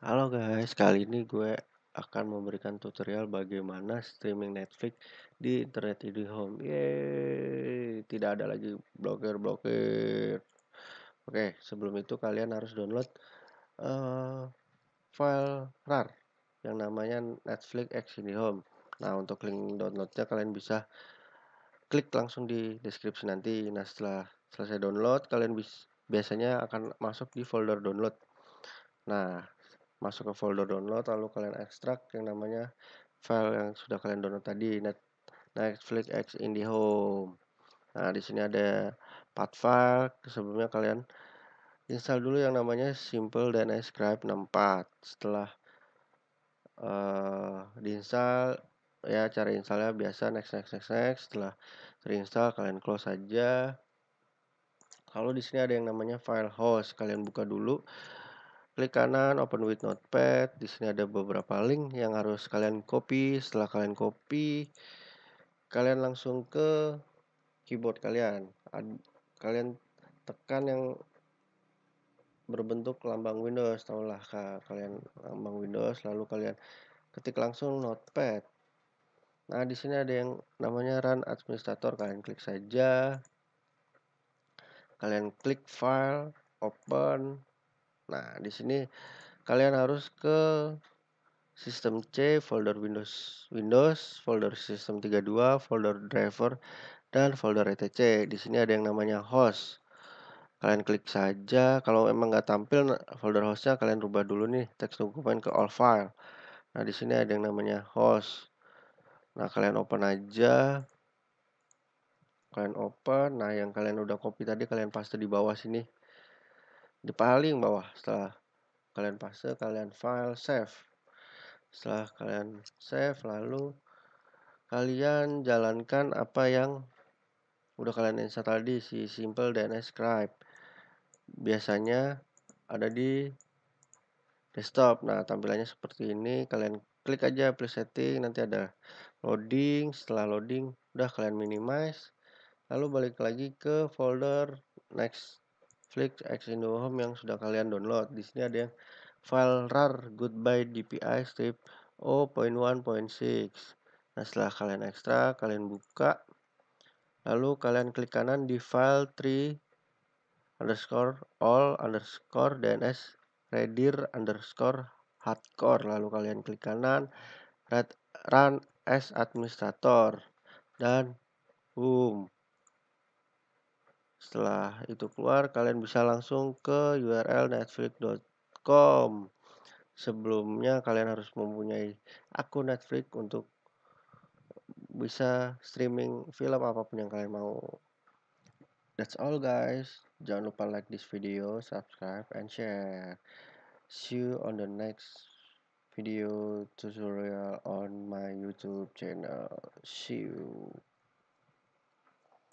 Halo guys, kali ini gue akan memberikan tutorial bagaimana streaming Netflix di internet di home. Yeay, tidak ada lagi blokir-blokir. Oke, sebelum itu kalian harus download uh, file RAR yang namanya Netflix X di home. Nah, untuk link downloadnya kalian bisa klik langsung di deskripsi nanti. Nah, setelah selesai download, kalian bis biasanya akan masuk di folder download. Nah, masuk ke folder download lalu kalian ekstrak yang namanya file yang sudah kalian download tadi Netflix X Home Nah, di sini ada part file sebelumnya kalian install dulu yang namanya simple dan scribe 64. Setelah uh, diinstal ya cara installnya biasa next next next next setelah terinstall kalian close saja. Kalau di sini ada yang namanya file host, kalian buka dulu klik kanan open with notepad di sini ada beberapa link yang harus kalian copy setelah kalian copy kalian langsung ke keyboard kalian Ad, kalian tekan yang berbentuk lambang Windows tahulah kalian lambang Windows lalu kalian ketik langsung notepad nah di sini ada yang namanya run administrator kalian klik saja kalian klik file open Nah, di sini kalian harus ke sistem C, folder Windows, Windows, folder sistem 32, folder driver, dan folder etc. Di sini ada yang namanya host. Kalian klik saja. Kalau emang nggak tampil nah, folder hostnya, kalian rubah dulu nih text dokumen ke all file. Nah, di sini ada yang namanya host. Nah, kalian open aja. Kalian open. Nah, yang kalian udah copy tadi, kalian paste di bawah sini di paling bawah setelah kalian paste kalian file save setelah kalian save lalu kalian jalankan apa yang udah kalian install tadi si simple DNS scribe biasanya ada di desktop nah tampilannya seperti ini kalian klik aja plus setting nanti ada loading setelah loading udah kalian minimize lalu balik lagi ke folder next Netflix X Indo Home yang sudah kalian download. Di sini ada yang file RAR Goodbye DPI strip 0.1.6. Nah, setelah kalian ekstra, kalian buka. Lalu kalian klik kanan di file 3 underscore all underscore DNS redir underscore hardcore. Lalu kalian klik kanan red, run as administrator dan boom setelah itu keluar, kalian bisa langsung ke URL netflix.com. Sebelumnya kalian harus mempunyai akun Netflix untuk bisa streaming film apapun yang kalian mau. That's all guys. Jangan lupa like this video, subscribe and share. See you on the next video tutorial on my YouTube channel. See you.